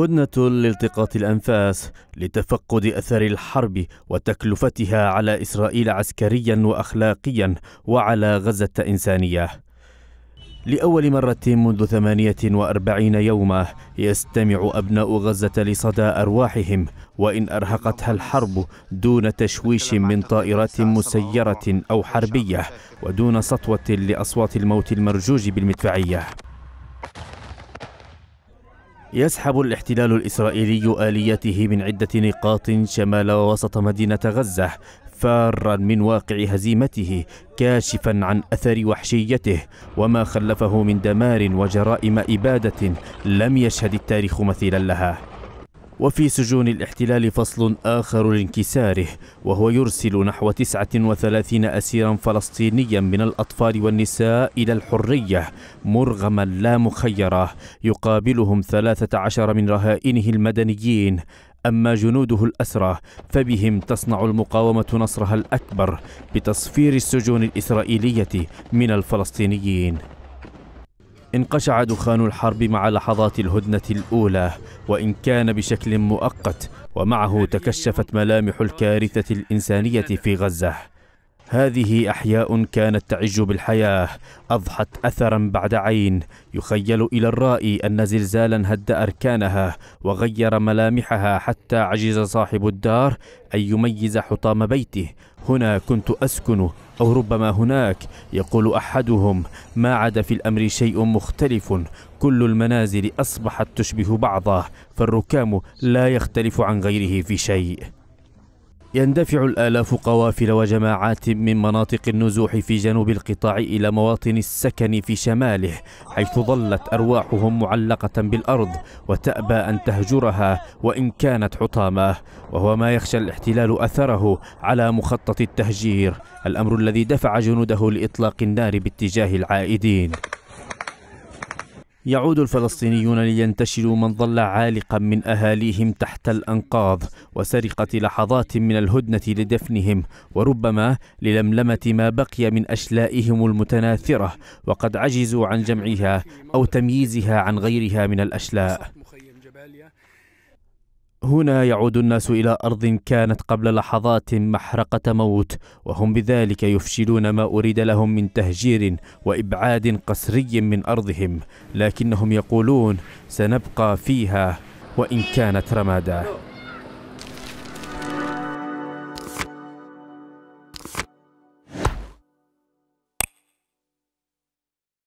هدنة لالتقاط الأنفاس لتفقد أثر الحرب وتكلفتها على إسرائيل عسكريا وأخلاقيا وعلى غزة إنسانية لأول مرة منذ 48 يوما يستمع أبناء غزة لصدى أرواحهم وإن أرهقتها الحرب دون تشويش من طائرات مسيرة أو حربية ودون سطوة لأصوات الموت المرجوج بالمدفعية يسحب الاحتلال الإسرائيلي آليته من عدة نقاط شمال ووسط مدينة غزة فارا من واقع هزيمته كاشفا عن أثر وحشيته وما خلفه من دمار وجرائم إبادة لم يشهد التاريخ مثيلا لها وفي سجون الاحتلال فصل آخر لانكساره وهو يرسل نحو 39 أسيرا فلسطينيا من الأطفال والنساء إلى الحرية مرغما لا مخيرة يقابلهم 13 من رهائنه المدنيين أما جنوده الأسرى فبهم تصنع المقاومة نصرها الأكبر بتصفير السجون الإسرائيلية من الفلسطينيين انقشع دخان الحرب مع لحظات الهدنة الأولى وإن كان بشكل مؤقت ومعه تكشفت ملامح الكارثة الإنسانية في غزة هذه أحياء كانت تعج بالحياة أضحت أثرا بعد عين يخيل إلى الرائي أن زلزالا هد أركانها وغير ملامحها حتى عجز صاحب الدار أن يميز حطام بيته هنا كنت أسكن أو ربما هناك يقول أحدهم ما عاد في الأمر شيء مختلف كل المنازل أصبحت تشبه بعضها فالركام لا يختلف عن غيره في شيء يندفع الآلاف قوافل وجماعات من مناطق النزوح في جنوب القطاع إلى مواطن السكن في شماله حيث ظلت أرواحهم معلقة بالأرض وتأبى أن تهجرها وإن كانت حطامة وهو ما يخشى الاحتلال أثره على مخطط التهجير الأمر الذي دفع جنوده لإطلاق النار باتجاه العائدين يعود الفلسطينيون لينتشلوا من ظل عالقا من اهاليهم تحت الانقاض وسرقه لحظات من الهدنه لدفنهم وربما للملمه ما بقي من اشلائهم المتناثره وقد عجزوا عن جمعها او تمييزها عن غيرها من الاشلاء هنا يعود الناس إلى أرض كانت قبل لحظات محرقة موت وهم بذلك يفشلون ما أريد لهم من تهجير وإبعاد قسري من أرضهم لكنهم يقولون سنبقى فيها وإن كانت رمادا